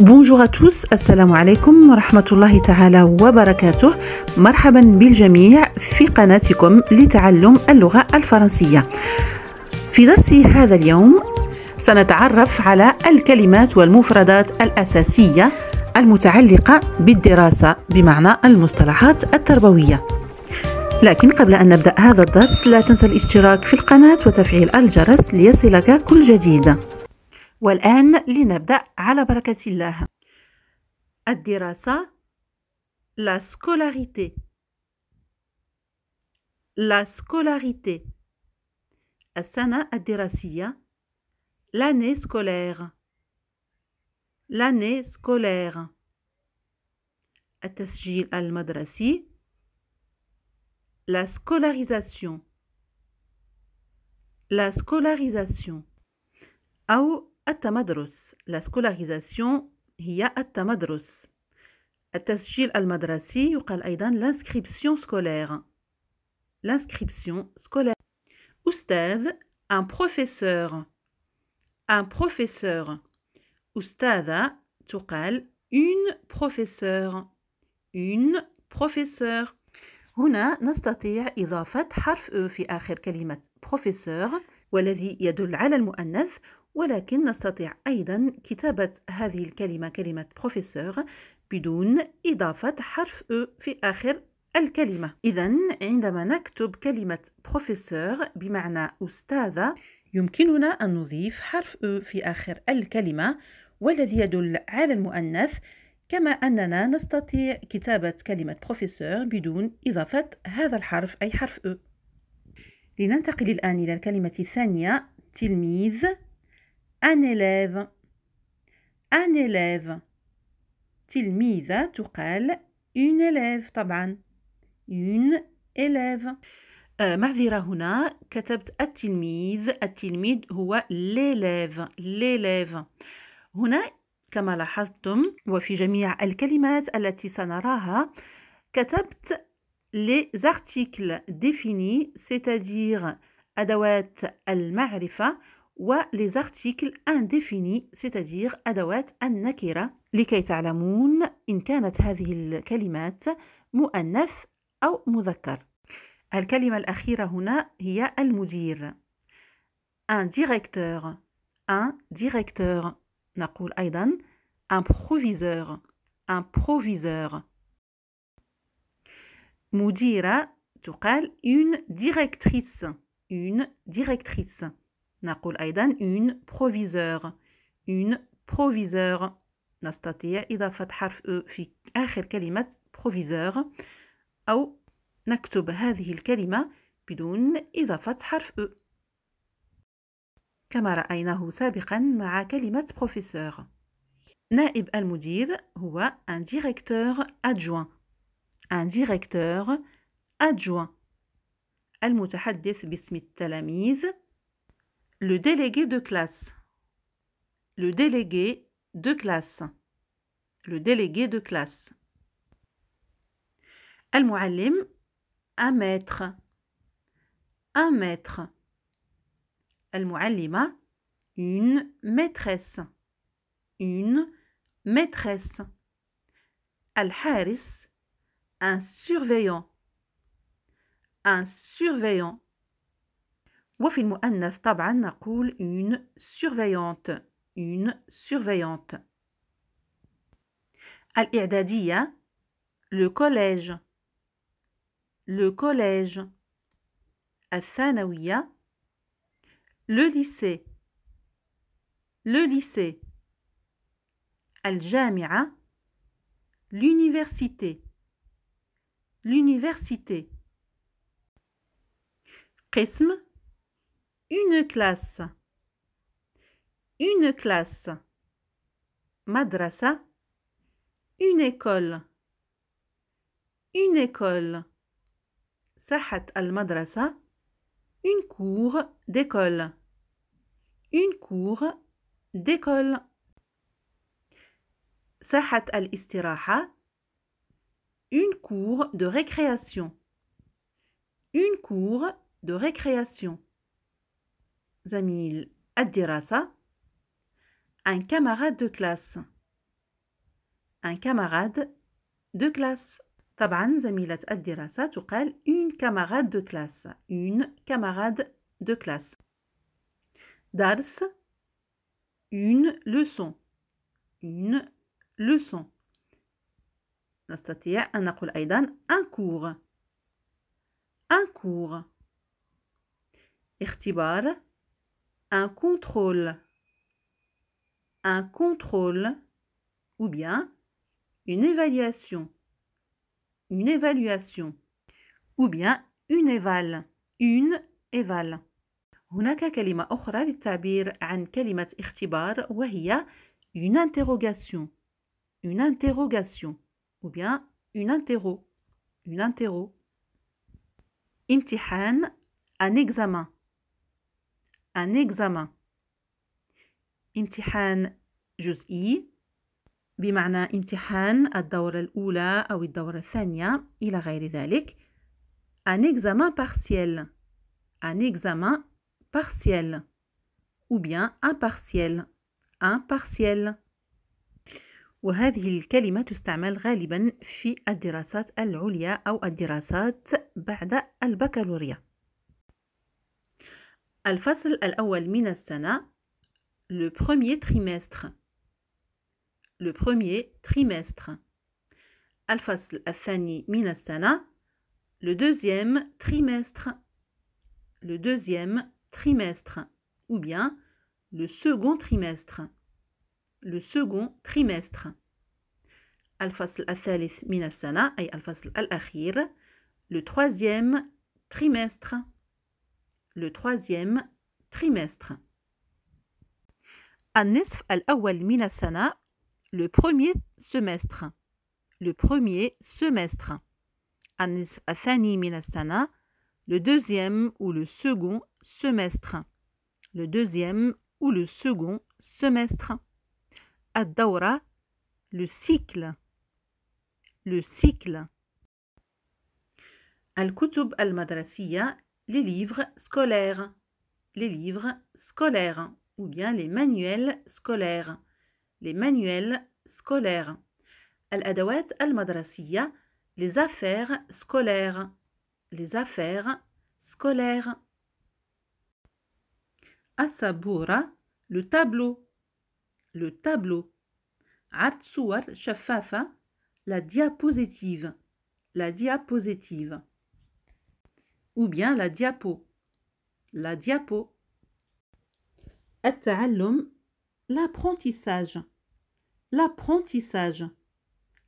بونجور tous, السلام عليكم ورحمة الله تعالى وبركاته مرحبا بالجميع في قناتكم لتعلم اللغة الفرنسية في درس هذا اليوم سنتعرف على الكلمات والمفردات الأساسية المتعلقة بالدراسة بمعنى المصطلحات التربوية لكن قبل أن نبدأ هذا الدرس لا تنسى الاشتراك في القناة وتفعيل الجرس ليصلك كل جديد والآن لنبدأ على الله la scolarité la scolarité السنة الدراسية l'année scolaire l'année scolaire التسجيل المدرسي la scolarisation la scolarisation التمدرس لا سكولاريزاسيون هي التمدرس التسجيل المدرسي يقال أيضا لانسكريبسيون سكولير لانسكريبسيون سكولير أستاذ ان بروفيسور ان بروفيسور أستاذة تقال une بروفيسور une professeur هنا نستطيع إضافة حرف أ في آخر كلمة بروفيسور والذي يدل على المؤنث ولكن نستطيع أيضا كتابة هذه الكلمة كلمة بروفيسور بدون إضافة حرف أ e في آخر الكلمة إذا عندما نكتب كلمة بروفيسور بمعنى أستاذة يمكننا أن نضيف حرف أ e في آخر الكلمة والذي يدل على المؤنث كما أننا نستطيع كتابة كلمة بروفيسور بدون إضافة هذا الحرف أي حرف أ e. لننتقل الآن إلى الكلمة الثانية تلميذ un élève un élève تلميذة تقال une élève طبعا une élève معذرة هنا كتبت التلميذ التلميذ هو ليليف ليليف هنا كما لاحظتم وفي جميع الكلمات التي سنراها كتبت les articles définis c'est-à-dire أدوات المعرفة indéfinis انديفيني سيتادير أدوات النكرة لكي تعلمون إن كانت هذه الكلمات مؤنث أو مذكر الكلمة الأخيرة هنا هي المدير un directeur un directeur نقول أيضا un proviseur un proviseur مديرة تقال une directrice une directrice نقول أيضا إن بروفيزور إن بروفيزور نستطيع إضافة حرف أ e في آخر كلمة بروفيزور أو نكتب هذه الكلمة بدون إضافة حرف أ e. كما رأيناه سابقا مع كلمة بروفيسور نائب المدير هو un directeur adjoint un directeur adjoint المتحدث باسم التلاميذ Le délégué de classe. Le délégué de classe. Le délégué de classe. Al-Muallim, un maître. Un maître. Al-Muallima, une maîtresse. Une maîtresse. Al-Haris, un surveillant. Un surveillant. وفي المؤنث طبعا une surveillante une surveillante الإعدادية le collège le collège الثانوية le lycée le lycée al الجامعة l'université l'université une classe. Une classe. Madrasa. Une école. Une école. Sahat al-madrasa. Une cour d'école. Une cour d'école. Sahat al-istiraha. Une cour de récréation. Une cour de récréation. زميل الدراسة un camarade de classe un camarade de classe طبعا زميلة الدراسة تقال une camarade de classe une camarade de classe درس une leçon une leçon نستطيع un نقول un cours un cours اختبار un contrôle, un contrôle ou bien une évaluation, une évaluation ou bien une éval, une éval. هناك كلمة أخرى للتعبير عن كلمة اختبار وهي une interrogation, une interrogation ou bien une interro, une interro. امتحان, un examen. ان اكزامان امتحان جزئي بمعنى امتحان الدورة الأولى أو الدورة الثانية إلى غير ذلك un examen partiel un examen partiel ou bien impartiel impartiel وهذه الكلمة تستعمل غالبا في الدراسات العليا أو الدراسات بعد البكالوريا الفصل الأول من السنة le premier trimestre le premier trimestre الفصل الثاني من السنة le deuxième trimestre le deuxième trimestre ou bien le second trimestre le second trimestre الفصل الثالث من al أي le troisième trimestre le troisième trimestre. النصف al من le premier semestre le premier semestre النصف الثاني minasana le deuxième ou le second semestre le deuxième ou le second semestre الدورة le cycle le cycle al المدرسية les livres scolaires, les livres scolaires ou bien les manuels scolaires, les manuels scolaires. Al-Edawat al-Madrasiya, les affaires scolaires, les affaires scolaires. Asabura le tableau, le tableau. عرض Shafafa. la diapositive, la diapositive ou bien la diapo. La diapo. التعلم l'apprentissage l'apprentissage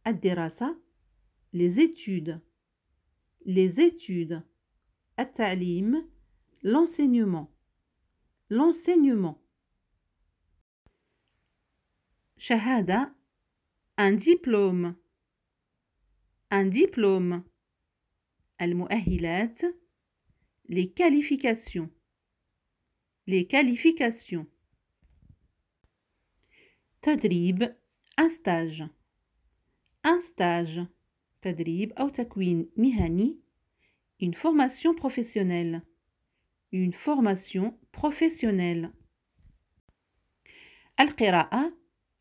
الدراسة les études les études التعليم l'enseignement l'enseignement Shahada un diplôme un diplôme Al-mu'ahilat les qualifications. Les qualifications. Tadrib, un stage un stage Tadrib, أو تكوين une formation professionnelle une formation professionnelle Al-qira'a,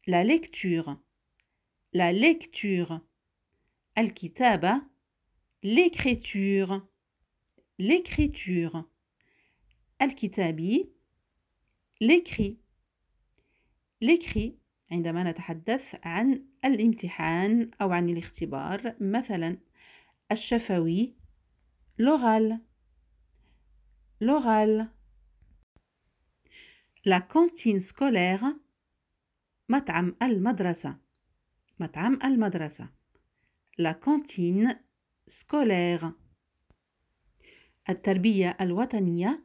la lecture la lecture الكتابة l'écriture l'écriture الكتابي l'écrit l'écrit عندما نتحدث عن الامتحان أو عن الاختبار مثلا الشفوي l'oral l'oral la cantine scolaire مطعم المدرسة مطعم المدرسة la cantine scolaire التربية الوطنية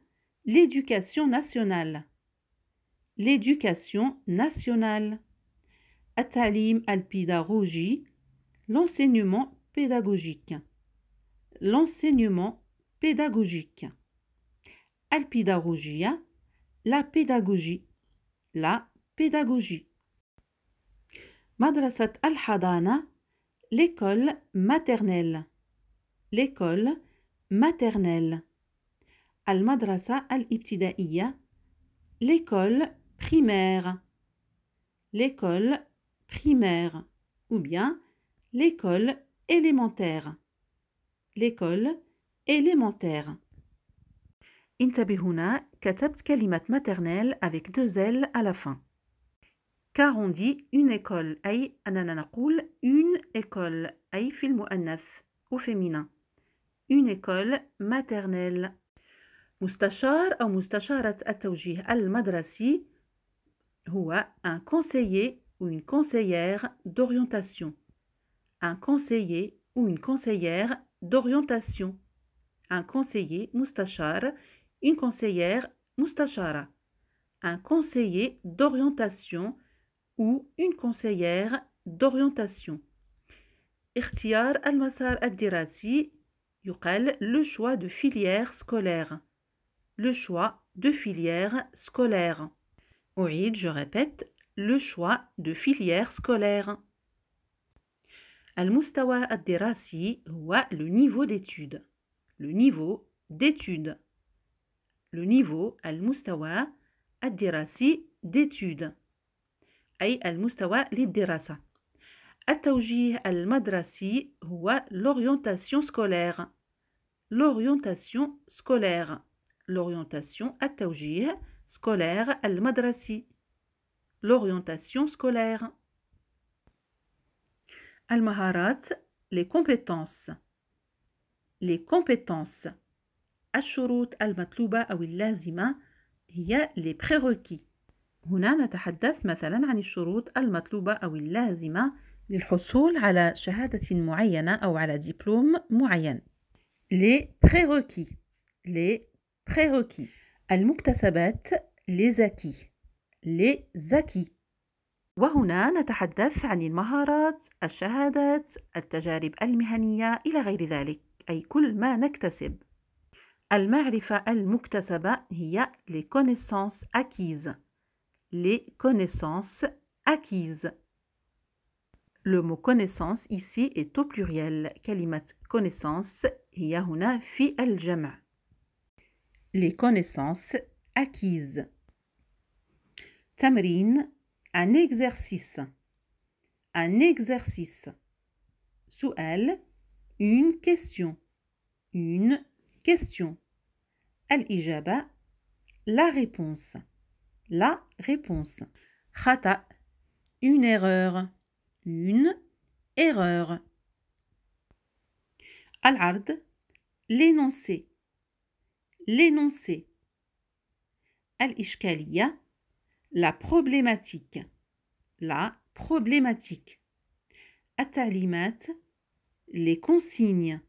l'éducation nationale l'éducation nationale التعليم البيداغوجي l'enseignement pédagogique l'enseignement pédagogique البيداغوجية la pédagogie la pédagogie مدرسة الحضانة l'école maternelle l'école maternelle. Al-madrasa al l'école primaire. L'école primaire ou bien l'école élémentaire. L'école élémentaire. Intabihuna katabt kalimat maternelle avec deux L à la fin. Car on dit une école, ay anananakul une école, ay fil anath au féminin une école maternelle. ou moustacharat مستشارة al المدرسي هو un conseiller ou une conseillère d'orientation. Un conseiller ou une conseillère d'orientation. Un conseiller moustachar. une conseillère mustachara. Un conseiller d'orientation ou une conseillère d'orientation. اختيار المسار الدراسي le choix de filière scolaire le choix de filière scolaire oui je répète le choix de filière scolaire Le niveau d'études. le niveau d'études le niveau d'études le niveau d'études al التوجيه المدرسي هو l'orientation scolaire l'orientation scolaire l'orientation التوجيه scolaire المدرسي l'orientation scolaire المهارات les compétences les compétences الشروط المطلوبة أو اللازمة هي les prérequis هنا نتحدث مثلا عن الشروط المطلوبة أو اللازمة للحصول على شهادة معينة أو على دبلوم معين les prérequis les prérequis المكتسبات les acquis les acquis وهنا نتحدث عن المهارات الشهادات التجارب المهنية إلى غير ذلك أي كل ما نكتسب المعرفة المكتسبة هي les connaissances acquises les connaissances acquises Le mot connaissance ici est au pluriel. Kalimat connaissance yahuna fi al jama. Les connaissances acquises. Tamrin, un exercice. Un exercice. elle une question. Une question. Al-ijaba, la réponse. La réponse. Khata, une erreur une erreur. alard l'énoncé. L'énoncé. Al-ishkaliya, la problématique. La problématique. Atalimat, les consignes.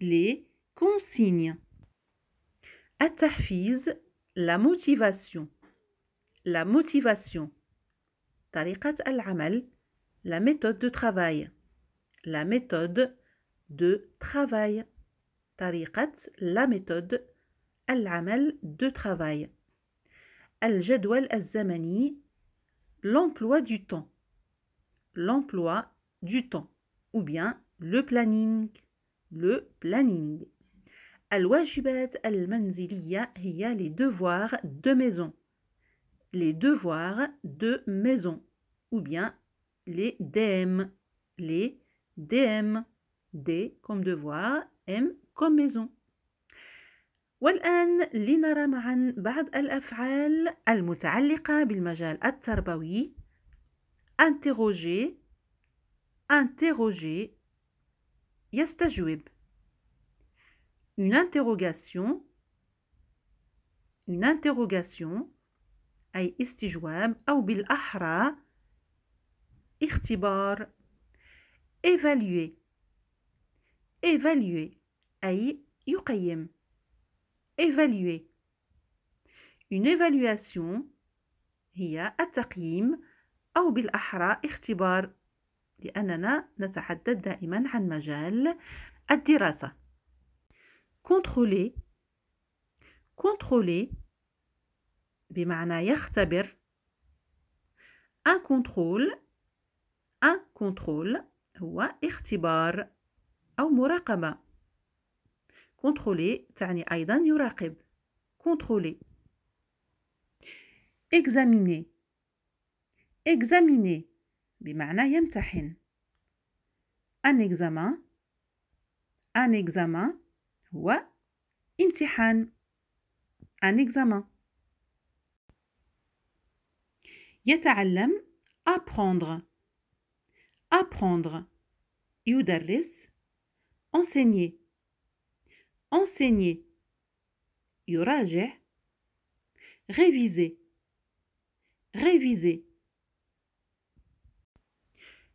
Les consignes. atafiz la motivation. La motivation. Tariqat al-amal, la méthode de travail. La méthode de travail. tariqat, la méthode Al-amal, de travail. al zamani l'emploi du temps. L'emploi du temps ou bien le planning. Le planning. il y a les devoirs de maison. Les devoirs de maison ou bien les DEM. Les DEM. D comme devoir, M comme maison. والآن لنرى معا بعض الأفعال المتعلقة بالمجال التربوي interroger interroger يستجوب une interrogation une interrogation أي استجواب أو بالأحرى اختبار evaluer evaluer أي يقيم evaluer une évaluation هي التقييم أو بالأحرى اختبار لأننا نتحدث دائما عن مجال الدراسة contrôler contrôler بمعنى يختبر un contrôle كنترول هو اختبار أو مراقبة كنترولي تعني أيضا يراقب كنترولي examiner examiner بمعنى يمتحن ان examen ان examen هو امتحان ان examen يتعلم apprendre apprendre يدرس enseigner enseigner Yuraje réviser réviser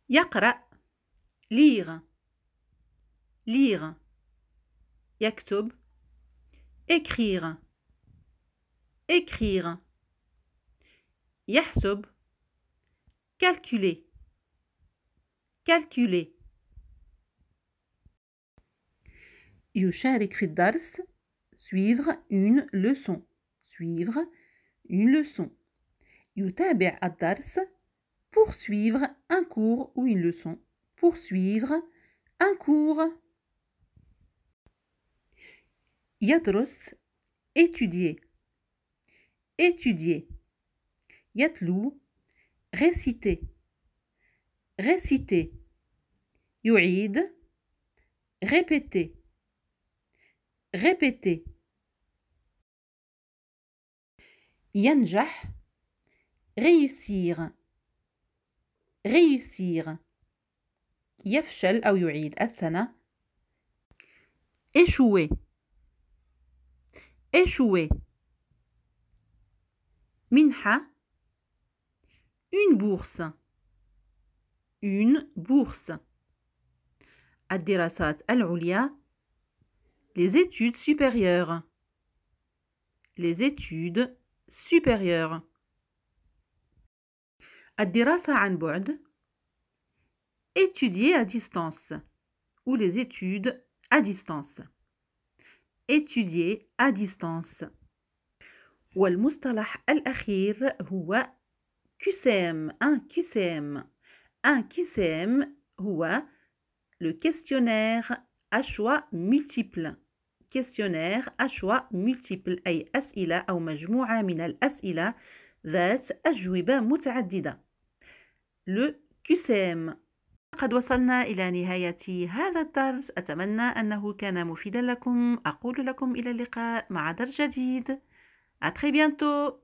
Yakra lire lire yaktub, écrire écrire yahsub, calculer calculer suivre une leçon suivre une leçon poursuivre un cours ou une leçon poursuivre un cours Yadros, étudier. Étudier. Yatlou, réciter réciter. Yu'id, répéter. Répéter. Yanjah, réussir. Réussir. يفشل أو يعيد السنة échouer échouer minha, une bourse une bourse. ad al les études supérieures. Les études supérieures. an étudier à distance ou les études à distance. Étudier à distance. والمصطلح الأخير هو QCM, un QCM. Un QCM هو le questionnaire à choix multiple questionnaire à choix multiple أي أسئلة أو مجموعة من الأسئلة ذات أجوبة متعددة le QCM قد وصلنا إلى نهاية هذا الدرس أتمنى أنه كان مفيدا لكم أقول لكم إلى اللقاء مع درس جديد à très bientôt